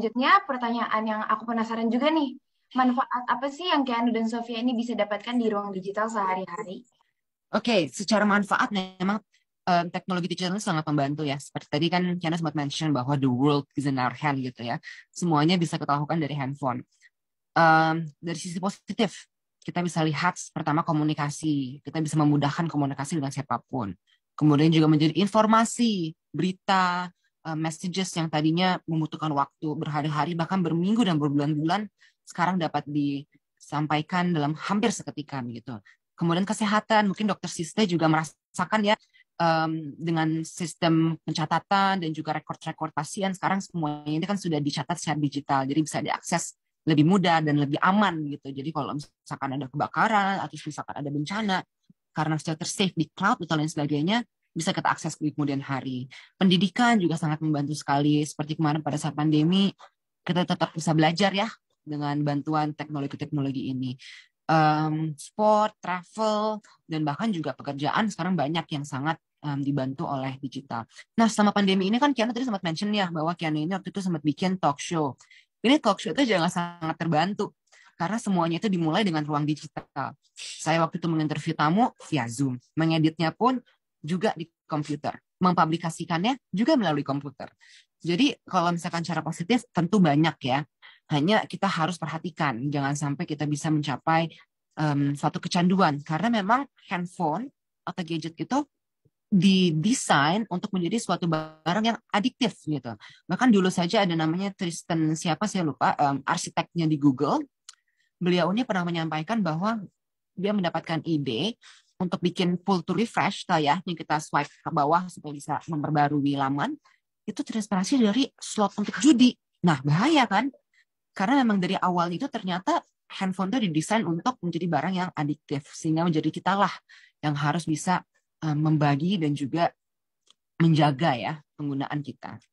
Selanjutnya pertanyaan yang aku penasaran juga nih, manfaat apa sih yang Keanu dan Sofia ini bisa dapatkan di ruang digital sehari-hari? Oke, okay, secara manfaat memang um, teknologi digital ini sangat membantu ya. Seperti tadi kan Keanu sempat mention bahwa the world is in our hand gitu ya. Semuanya bisa lakukan dari handphone. Um, dari sisi positif, kita bisa lihat pertama komunikasi. Kita bisa memudahkan komunikasi dengan siapapun. Kemudian juga menjadi informasi, berita, Eh, messages yang tadinya membutuhkan waktu berhari-hari bahkan berminggu dan berbulan-bulan sekarang dapat disampaikan dalam hampir seketika gitu. Kemudian kesehatan, mungkin dokter Siste juga merasakan ya um, dengan sistem pencatatan dan juga rekor-rekor pasien sekarang semuanya ini kan sudah dicatat secara digital jadi bisa diakses lebih mudah dan lebih aman gitu jadi kalau misalkan ada kebakaran atau misalkan ada bencana karena sudah tersave di cloud atau lain sebagainya bisa kita akses di kemudian hari. Pendidikan juga sangat membantu sekali. Seperti kemarin pada saat pandemi, kita tetap bisa belajar ya dengan bantuan teknologi-teknologi ini. Um, sport, travel, dan bahkan juga pekerjaan sekarang banyak yang sangat um, dibantu oleh digital. Nah, selama pandemi ini kan Kiana tadi sempat mention ya bahwa Kiana ini waktu itu sempat bikin talk show. Ini talk show itu jangan sangat terbantu karena semuanya itu dimulai dengan ruang digital. Saya waktu itu menginterview tamu via Zoom, mengeditnya pun juga di komputer. Mempublikasikannya juga melalui komputer. Jadi kalau misalkan cara positif tentu banyak ya. Hanya kita harus perhatikan jangan sampai kita bisa mencapai um, suatu kecanduan karena memang handphone atau gadget itu didesain untuk menjadi suatu barang yang adiktif gitu. Bahkan dulu saja ada namanya Tristan siapa saya lupa um, arsiteknya di Google. Beliau ini pernah menyampaikan bahwa dia mendapatkan ide untuk bikin full to refresh tuh ya, yang kita swipe ke bawah supaya bisa memperbarui laman, itu terinspirasi dari slot untuk judi. Nah, bahaya kan? Karena memang dari awal itu ternyata handphone itu didesain untuk menjadi barang yang adiktif, sehingga menjadi kita lah yang harus bisa eh, membagi dan juga menjaga ya penggunaan kita.